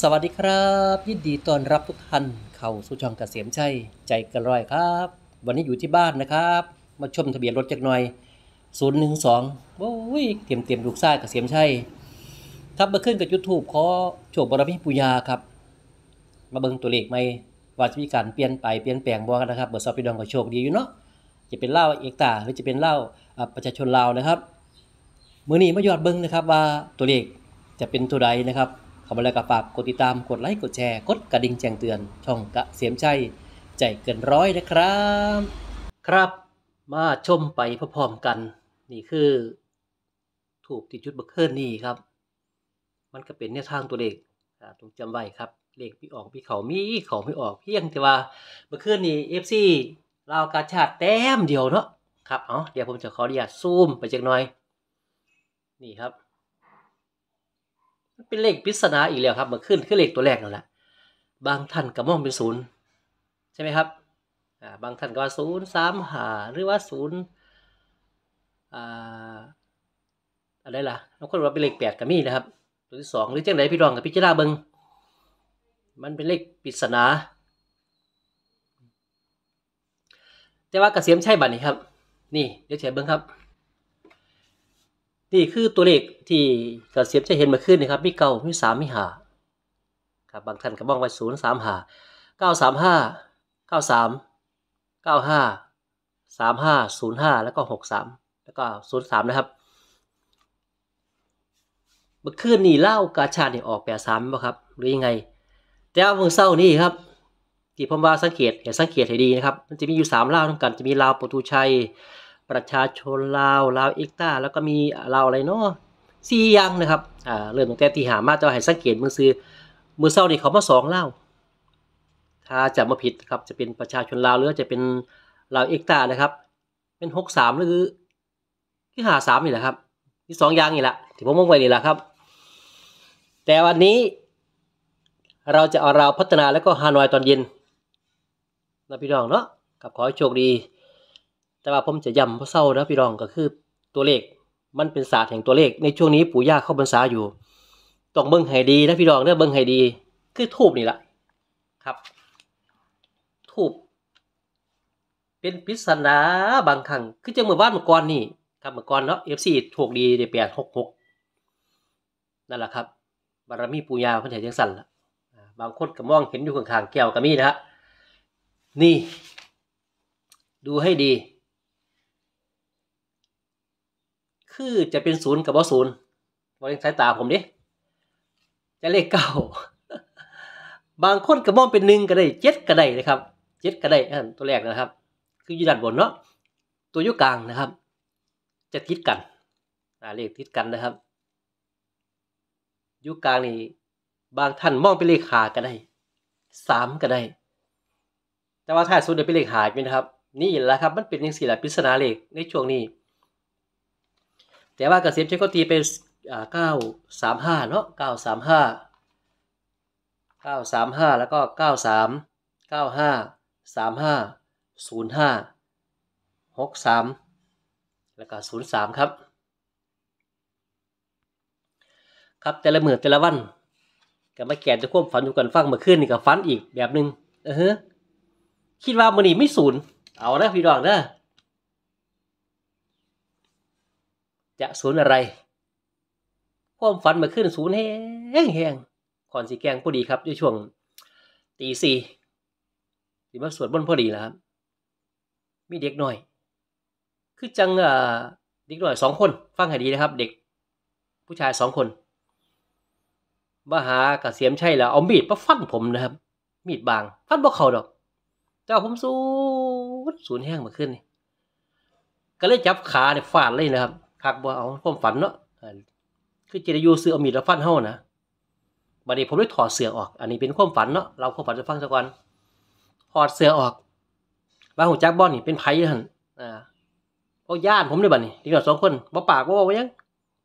สวัสดีครับ ยินดีต้อนรับทุกท่านเข้าสู่ช่องเกษมชัย ใจกระร่อยครับ วันนี้อยู่ที่บ้านนะครับ มาชมทะเบียนรถจักหน่อย0 1งโอ้ยเตรียมเตรียมลูกซ่าเกษมชัยครับมาขึ้นกับยูทูบขอโชคบารมีปุยาครับ มาเบิ้งตัวเลขไหมว่าจะมีการเปลี่ยนไปเปลี่ยนแปลงบ้กงนะครับเบอร์ซอฟต์ดองก็โชคดีอยู่เนาะจะเป็นเล่าเอกตาหรือจะเป็นเล่าประชาชนลาวนะครับมือนี้มายอดเบิ้งนะครับ ว่าตัวเลขจะเป็นตัวใดนะครับขอมาแล้วก็ฝากกดติดตามกดไลค์กดแชร์กดกระดิ่งแจ้งเตือนช่องกะเสียมใจใจเกินร้อยนะครับ ครับมาชมไปพร้อมกันนี่คือถูกติดจุดบัคเคิลนี่ครับ มันก็เป็นแนวทางตัวเลขต้องจำไว้ครับ เลขพี่ออกพี่เขามีเขาไม่ออกเพียง แต่ว่าบัคเคิลนี่เอฟซีลาวกาชาติแต้มเดียวเนาะครับเอาเดี๋ยวผมจะขออนุญาตซูมไปจักหน่อย นี่ครับเป็นเลขปริศนาอีกแล้วครับมาขึ้นคือเลขตัวแรกนั่นแหละบางท่านก็มองเป็นศูนย์ใช่ไหมครับบางท่านก็ว่าศูนย์สามหาหรือว่าศูนย์อะไรล่ะบางคนว่าเป็นเลขแปดก็มีนะครับ ตัวที่สองหรือเจ้าไหนพี่รองกับพี่เจ้าเบิงมันเป็นเลขปริศนาแต่ว่ากระเสียมใช่บัตรนี่ครับ นี่เดี๋ยวเฉยเบิงครับนี่คือตัวเลขที่กระเสียบจะเห็นมาขึ้นนะครับ มีเก้ามีสามมีหาครับบางท่านก็บ้องไว้ศูนย์สามหาเก้าสามห้าเก้าสามเก้าห้าสามห้าศูนย์ห้าแล้วก็หกสามแล้วก็ศูนย์สามนะครับ เมื่อคืนนี่เล่ากาชาดนี่ออกแปดสามบ่ครับหรือยังไง แต่เอาเมื่งเศร้านี่ครับที่ผมว่าสังเกตเห็นสังเกตให้ดีนะครับ มันจะมีอยู่สามเล่าต้้งกันจะมีลาวประตูชัยประชาชนลาวลาวเอกตาแล้วก็มีลาวอะไรเนาะสี่อย่างนะครับอ่าเริ่มตั้งแต่ที่หามาจะให้สังเกตมือซื้อมือเศร้านี่เขามาสองเล่าถ้าจะมาผิดครับจะเป็นประชาชนลาวหรือจะเป็นลาวเอกตานะครับเป็นหกสามหรือ ที่หาสามนี่แหละครับที่สองอย่างนี่แหละที่ผมมองไว้นี่แหละครับ แต่วันนี้ เราจะเอาเราพัฒนาแล้วก็ฮานอยตอนเย็นนะพี่น้องเนาะกับขอให้โชคดีแต่ว่าผมจะย้ำเพราะเศร้านะพี่รองก็คือตัวเลข มันเป็นศาสตร์แห่งตัวเลข ในช่วงนี้ปู่ย่าเข้าบรรษาอยู่ต้องเบิ้งให้ดีนะพี่รองเนี้อเบิ้งให้ดีคือทูบนี่แหละครับ ทูบเป็นปริศนาบางครั้งคือจะเมื่อวานเมื่อก่อนนี่ครับเมื่อก่อนเนาะเอฟซีถูกดีได้แปดหกหกนั่นแหละครับบารมีปู่ย่าพันธุ์ยังสั่นละบางคนก็มองเห็นอยู่ข้างๆแก้วกะมีนะฮะนี่ ดูให้ดีคือจะเป็นศูนย์กับว่าศูนย์บริสายตาผมดิจะเลขเก้าบางคนกับมองเป็นหนึ่งก็ได้เจ็ดก็ได้นะครับเจ็ดก็ได้ตัวแรกนะครับ คืออยู่ด้านบนเนาะ ตัวยุกลางนะครับ จะติดกัน เลขติดกันนะครับ ยุกลางนี่บางท่านมองเป็นเลขหาก็ได้สามก็ได้ แต่ว่าถ้าสเดเป็นเลขหายไปนะครับ นี่แหละครับมันเป็นยังสี่หลักปริศนาเลขในช่วงนี้แต่ว่ากรเกษบฉันก็ตีเป็นเก้าสามห้าเนาะเก้าสามห้าเก้าสามห้าแล้วก็เก้าสามเก้าห้าสามห้าศูนย์ห้าหกสามแล้วก็ศูนย์สามครับ ครับ แต่ละมือแต่ละวันก็มาแก่จะควบฝันอยู่กันฟังมาขึ้นนี่กับฟันอีกแบบหนึ่งเออคิดว่ามันนี่ไม่ศูนย์ เอานะพี่ดอกนะจะศูนย์อะไร ความฝันมาขึ้นศูนย์แห้งแห้งก่อนสีแกงพอดีครับในช่วง ตีสี่ถือว่าสวดบนพอดีแล้วครับ มีเด็กหน่อย คือจังเด็กหน่อยสองคน ฟังให้ดีนะครับ เด็ก ผู้ชายสองคน มาหากับเสียมใช่แล้ว เอามีดมาฟันผมนะครับ มีดบางฟันบกเขาดอกเจ้าผมสูดสูนแห้งมาขึ้นนี่ ก็เลยจับขาเนี่ยฟาดเลยนะครับคักบ่เอาความฝันเนาะคือจิอยูซื้อเอามีดแล้วฟันเฮานะ บัดนี้ผมได้ถอดเสือออก อันนี้เป็นความฝันเนาะเราความฝันจะฟังสัก่อน ถอดเสือออกบ่าหูจักบอนนี่เป็นไผ่หันอ่าพวกญาติผมเลยบัดนี้ทีดต่าสองคนบ่ปากบ่ว่ายัง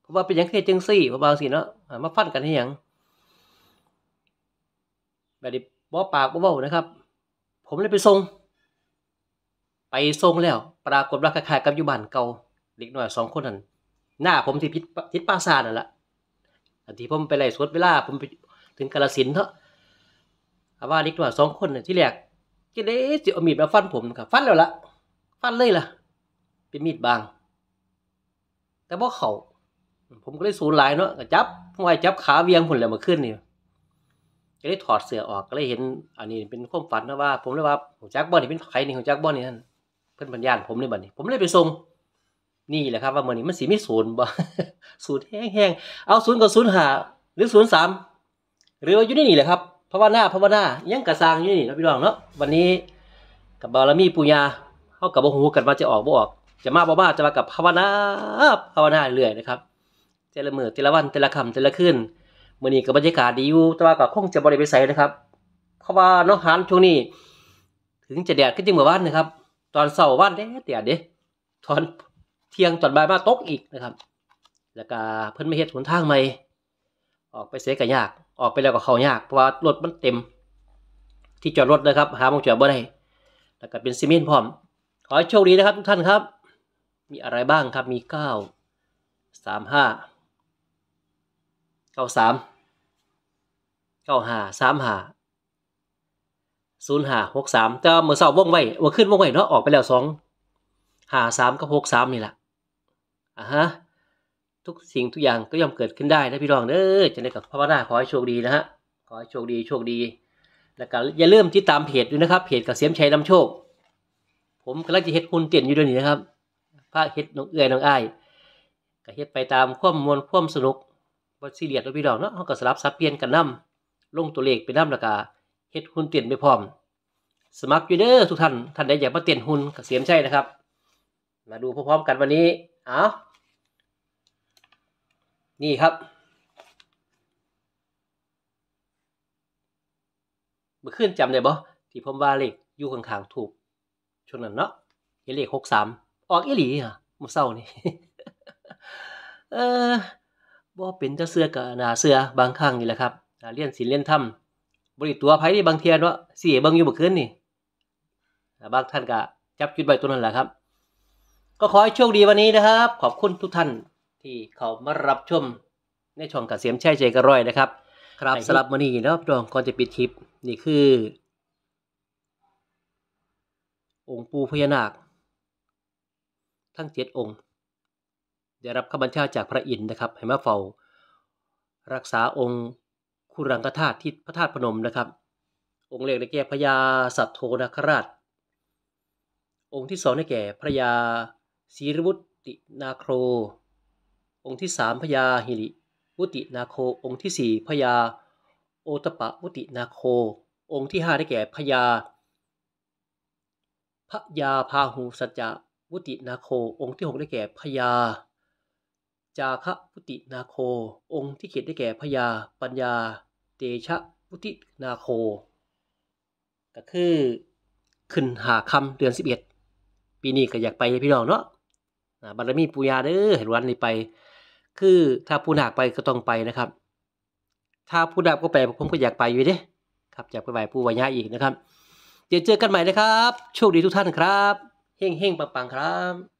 ผมว่าเป็นยังเคยจังซี่บ่บางสิเนาะมาฟันกันให้ยังบัดนี้บ่ปากบ่เว้านะครับ ผมเลยไปทรง ไปทรงแล้ว ปรากฏว่าคล้ายๆกับอยู่บ้านเก่าเล็กน้อยสองคนนั่นหน้าผมที่พิษพิษปาซานั่นแหละอันที่ผมไปไล่สวดเวลา ผมไปถึงกาลสินเถอะอาว่าเล็กน้อยสองคนน่ที่แรกกิเด้จะเอามีดมาฟันผมครับฟันแล้วล่ะ ฟันเลยล่ะเป็นมีดบาง แต่บ่เขาผมก็เลยสูญหลายเนาะจับหอยจับขาเวียงผลแล้วมาขึ้นนี่ก็เลยถอดเสื้อออกก็เลยเห็นอันนี้เป็นความฝันนะว่า ผมเลยว่าผแจ็คบอลนี่เป็นใครนี่ของจ็คบอลนี่ั่นเพื่อนบรรยาผมเลยบัดนี้ ผมเลยไปส่งนี่แหละครับว่าเมื่อนี้มันสีไม่ศูนย์บ่ศูนย์แห้งๆเอาศูนย์กับศูนย์หาหรือศูนย์สามหรือว่าอยู่นี่นี่แหละครับภาวนาภาวนายังกระซังอยู่นี่นะพี่น้องเนาะวันนี้กับบารมีปุญญาเข้ากับบ่หูกันว่าจะออกบ่ออก จะมาบ่มาจะมากับภาวนาภาวนาเรื่อยนะครับเจริญมือเจริญวันเจริญคำเจริญขึ้นเมื่อนี้กับบรรยากาศดีอยู่แต่ว่ากับคงจะบริไปใส่นะครับ เพราะว่าน้องหานช่วงนี้ถึงจะแดดก็จริงเหมือนวันนะครับ ตอนเสาร์วันแดดแดดเด้ตอนเที่ยงตอนบ่ายมาตกอีกนะครับ แล้วก็เพิ่นไม่เฮ็ดหนทางใหม่ ออกไปเสกันยาก ออกไปแล้วก็เข้ายาก เพราะว่ารถมันเต็ม ที่จอดรถนะครับ หาบมงจอดบ่ได้แล้วก็เป็นซีเมนต์พร้อม ขอให้โชคดีนะครับทุกท่านครับ มีอะไรบ้างครับ มีเก้าสามห้า เก้าสาม เก้าห้าสามห้าศูนย์ห้าหกสามแต่เมื่อเสาร์ว่องไว้ว่าขึ้นว่องไว้เนาะ ออกไปแล้วสองห้าสามกับหกสามนี่แหละอ่ะฮะทุกสิ่งทุกอย่างก็ย่อมเกิดขึ้นได้นะพี่รองเด้อจะได้กับพระวนาขอให้โชคดีนะฮะขอให้โชคดีโชคดี แล้วก็อย่าลืมติดตามเพจด้วยนะครับเพจกับเสียมชัยนำโชค ผมกำลังจะเฮ็ดคุณเตียนอยู่ด้วยนี่นะครับพระเฮ็ดน้องเอือยน้องไอ้ก็เฮ็ดไปตามข้อมวลข้อมสนุกบทซีเรียสพี่รองเนาะเขาก็สลับซับเปลี่ยนกันนำ ลงตัวเลขไปน้ำแล้วก็เฮ็ดคุณเตียนไปพร้อมสมัครอยู่เด้อทุกท่านท่านใดอยากมาเตียนหุ่นกับเสียมชัยนะครับ มาดูพร้อมๆกันวันนี้เอานี่ครับมื่อึ้นจำได้บ่ที่ผมว่าเลขอยู่ข้างๆถูกช่วงนั้นเนาะเลขหกสามออกอีหลี่ะมาเศร้านี่ เออบ่เป็นจะเสือกัหนาเสือบางครั้งนี่แหละครับเลี่ยนศีลเลี่ยนธรรมบริตัวไพ่ที่บางเทียนว่าเสียบางอยู่เมื่อึ้นนี่บางท่านก็จับจุดใบตัวนั้นแหละครับ ก็ขอให้โชคดีวันนี้นะครับ ขอบคุณทุกท่านที่เขามารับชมในช่องกับเสียมแช่ใจกระร้อยนะครับ ครับสำหรับมืนี้นะครับดองก่อนจะปิดคลิปนี่คือ องค์ปูพญานาค ทั้งเจ็ดองค์ได้รับคำบัญชาจากพระอินทร์นะครับ ให้มาเฝ้ารักษาองค์คุรังกธาตุที่พระธาตุพนมนะครับ องค์แรกได้แก่พญาสัตโธนาคราช องค์ที่สองได้แก่พระยาศีรวุตินาโครองค์ที่สามพญาหิริวุตินาโค องค์ที่สี่พญาโอตปะวุตินาโค องค์ที่ห้าได้แก่พญาพญาพาหูสัจจะวุตินาโค องค์ที่หกได้แก่พญาจาคะวุตินาโค องค์ที่เจ็ดได้แก่พญาปัญญาเตชะวุตินาโค ก็คือขึ้นหาคำเดือนสิบเอ็ดปีนี้ก็อยากไปพี่น้องเนาะบารมีปญยาเด้อเห็นวันนี้ไปคือถ้าผู้หนาคไปก็ต้องไปนะครับ ถ้าผู้ดับก็ไปผมก็อยากไปอยู่ดิครับอยากไปไหว้ผู้วายะอีกนะครับเดี๋ยวเจอกันใหม่นะครับ โชคดีทุกท่านครับเฮ้งเฮ้งปังปังครับ